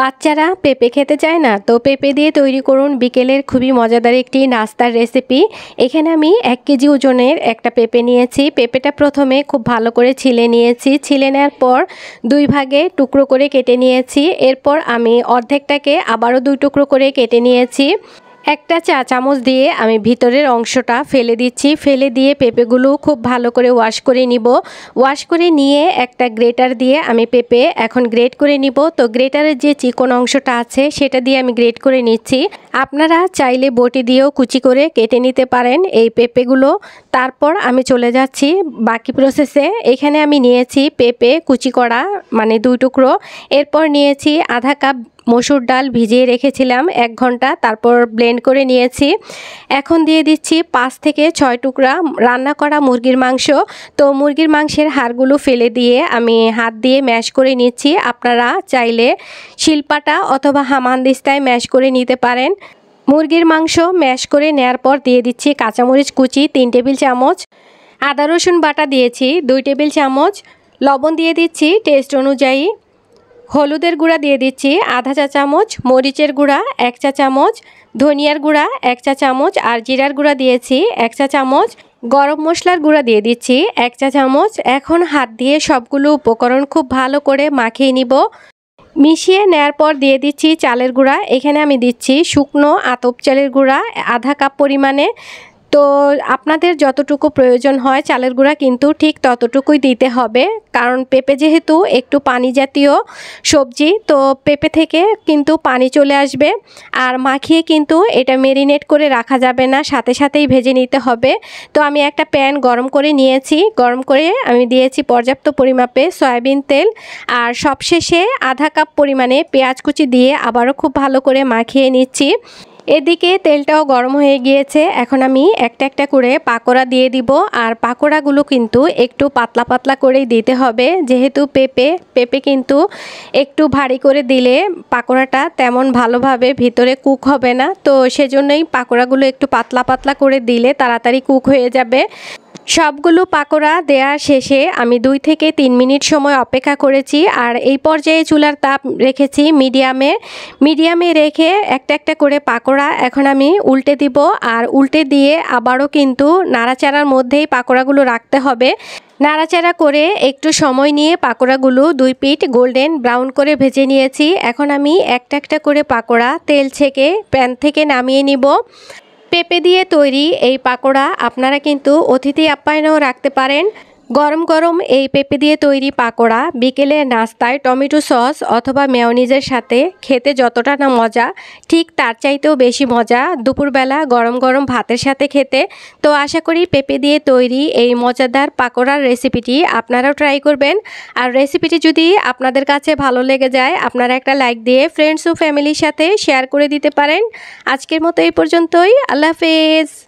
বাচ্চারা পেঁপে খেতে চায় না তো পেঁপে দিয়ে তৈরি করুন বিকেলের খুবই মজাদার একটি নাস্তার রেসিপি এখানে আমি এক কেজি ওজনের একটা পেঁপে নিয়েছি পেঁপেটা প্রথমে খুব ভালো করে ছিলে নিয়েছি ছিলে নেওয়ার পর দুই ভাগে টুকরো করে কেটে নিয়েছি এরপর আমি অর্ধেকটাকে আবারও দুই টুকরো করে কেটে নিয়েছি একটা চা চামচ দিয়ে আমি ভিতরের অংশটা ফেলে দিচ্ছি ফেলে দিয়ে পেঁপেগুলো খুব ভালো করে ওয়াশ করে নিব ওয়াশ করে নিয়ে একটা গ্রেটার দিয়ে আমি পেঁপে এখন গ্রেট করে নিব তো গ্রেটারের যে চিকন অংশটা আছে সেটা দিয়ে আমি গ্রেট করে নিচ্ছি আপনারা চাইলে বটি দিয়েও কুচি করে কেটে নিতে পারেন এই পেঁপেগুলো তারপর আমি চলে যাচ্ছি বাকি প্রসেসে এখানে আমি নিয়েছি পেঁপে কুচি করা মানে দুই টুকরো এরপর নিয়েছি আধা কাপ মসুর ডাল ভিজিয়ে রেখেছিলাম এক ঘন্টা তারপর ব্লেন্ড করে নিয়েছি এখন দিয়ে দিচ্ছি পাঁচ থেকে ছয় টুকরা রান্না করা মুরগির মাংস তো মুরগির মাংসের হাড়গুলো ফেলে দিয়ে আমি হাত দিয়ে ম্যাশ করে নিচ্ছি আপনারা চাইলে শিল্পাটা অথবা হামানদিস্তায় ম্যাশ করে নিতে পারেন মুরগির মাংস ম্যাশ করে নেয়ার পর দিয়ে দিচ্ছি কাঁচামরিচ কুচি তিন টেবিল চামচ আদা রসুন বাটা দিয়েছি দুই টেবিল চামচ লবণ দিয়ে দিচ্ছি টেস্ট অনুযায়ী হলুদের গুঁড়া দিয়ে দিচ্ছি আধা চা চামচ মরিচের গুঁড়া এক চা চামচ ধনিয়ার গুঁড়া এক চা চামচ আর জিরার গুঁড়া দিয়েছি এক চা চামচ গরম মশলার গুঁড়া দিয়ে দিচ্ছি এক চা চামচ এখন হাত দিয়ে সবগুলো উপকরণ খুব ভালো করে মাখিয়ে নিব মিশিয়ে নেয়ার পর দিয়ে দিচ্ছি চালের গুঁড়া এখানে আমি দিচ্ছি শুকনো আতপ চালের গুঁড়া আধা কাপ পরিমাণে তো আপনাদের যতটুকু প্রয়োজন হয় চালের গুঁড়া কিন্তু ঠিক ততটুকুই দিতে হবে কারণ পেঁপে যেহেতু একটু পানি জাতীয় সবজি তো পেঁপে থেকে কিন্তু পানি চলে আসবে আর মাখিয়ে কিন্তু এটা মেরিনেট করে রাখা যাবে না সাথে সাথেই ভেজে নিতে হবে তো আমি একটা প্যান গরম করে নিয়েছি গরম করে আমি দিয়েছি পর্যাপ্ত পরিমাপে সয়াবিন তেল আর সবশেষে আধা কাপ পরিমাণে পেঁয়াজ কুচি দিয়ে আবারও খুব ভালো করে মাখিয়ে নিচ্ছি এদিকে তেলটাও গরম হয়ে গিয়েছে এখন আমি একটা একটা করে পাকোড়া দিয়ে দিব আর পাকোড়াগুলো কিন্তু একটু পাতলা পাতলা করেই দিতে হবে যেহেতু পেঁপে পেঁপে কিন্তু একটু ভারী করে দিলে পাকোড়াটা তেমন ভালোভাবে ভিতরে কুক হবে না তো সেজন্যই পাকোড়াগুলো একটু পাতলা পাতলা করে দিলে তাড়াতাড়ি কুক হয়ে যাবে সবগুলো পাকোড়া দেয়া শেষে আমি দুই থেকে তিন মিনিট সময় অপেক্ষা করেছি আর এই পর্যায়ে চুলার তাপ রেখেছি মিডিয়ামে মিডিয়ামে রেখে একটা একটা করে পাকোড়া এখন আমি উল্টে দিব আর উল্টে দিয়ে আবারও কিন্তু নাড়াচাড়ার মধ্যেই পাকোড়াগুলো রাখতে হবে নাড়াচাড়া করে একটু সময় নিয়ে পাকোড়াগুলো দুই পিঠ গোল্ডেন ব্রাউন করে ভেজে নিয়েছি এখন আমি একটা একটা করে পাকোড়া তেল ছেঁকে প্যান থেকে নামিয়ে নিব পেঁপে দিয়ে তৈরি এই পাকোড়া আপনারা কিন্তু অতিথি আপ্যায়নেও রাখতে পারেন গরম গরম এই পেঁপে দিয়ে তৈরি পাকোড়া বিকেলে নাস্তায় টমেটো সস অথবা মেয়নিজের সাথে খেতে যতটা না মজা ঠিক তার চাইতেও বেশি মজা দুপুরবেলা গরম গরম ভাতের সাথে খেতে তো আশা করি পেঁপে দিয়ে তৈরি এই মজাদার পাকোড়ার রেসিপিটি আপনারাও ট্রাই করবেন আর রেসিপিটি যদি আপনাদের কাছে ভালো লেগে যায় আপনারা একটা লাইক দিয়ে ফ্রেন্ডস ও ফ্যামিলির সাথে শেয়ার করে দিতে পারেন আজকের মতো এই পর্যন্তই আল্লাহ হাফেজ